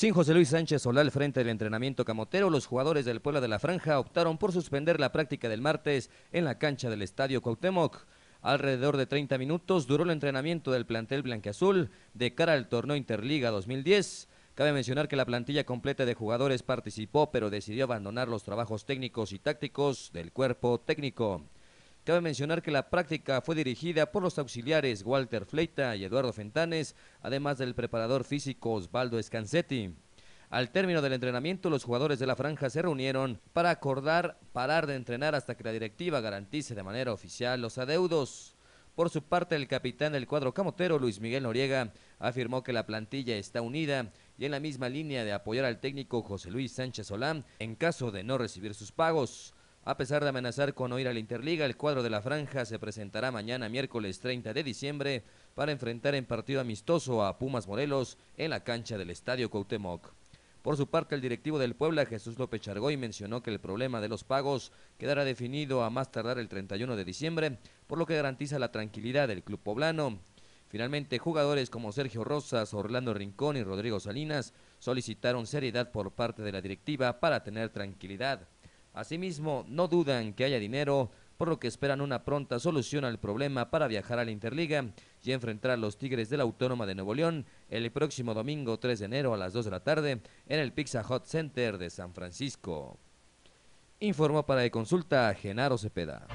Sin José Luis Sánchez Solal frente al entrenamiento camotero, los jugadores del Puebla de la Franja optaron por suspender la práctica del martes en la cancha del Estadio Cuauhtémoc. Alrededor de 30 minutos duró el entrenamiento del plantel blanqueazul de cara al torneo Interliga 2010. Cabe mencionar que la plantilla completa de jugadores participó, pero decidió abandonar los trabajos técnicos y tácticos del cuerpo técnico. Cabe mencionar que la práctica fue dirigida por los auxiliares Walter Fleita y Eduardo Fentanes, además del preparador físico Osvaldo Escancetti. Al término del entrenamiento, los jugadores de la franja se reunieron para acordar parar de entrenar hasta que la directiva garantice de manera oficial los adeudos. Por su parte, el capitán del cuadro camotero, Luis Miguel Noriega, afirmó que la plantilla está unida y en la misma línea de apoyar al técnico José Luis Sánchez Solán en caso de no recibir sus pagos. A pesar de amenazar con no ir a la Interliga, el cuadro de la franja se presentará mañana miércoles 30 de diciembre para enfrentar en partido amistoso a Pumas Morelos en la cancha del Estadio Coutemoc. Por su parte, el directivo del Puebla, Jesús López Chargoy, mencionó que el problema de los pagos quedará definido a más tardar el 31 de diciembre, por lo que garantiza la tranquilidad del club poblano. Finalmente, jugadores como Sergio Rosas, Orlando Rincón y Rodrigo Salinas solicitaron seriedad por parte de la directiva para tener tranquilidad Asimismo, no dudan que haya dinero, por lo que esperan una pronta solución al problema para viajar a la Interliga y enfrentar a los Tigres de la Autónoma de Nuevo León el próximo domingo 3 de enero a las 2 de la tarde en el Pizza Hot Center de San Francisco. Informó para de consulta Genaro Cepeda.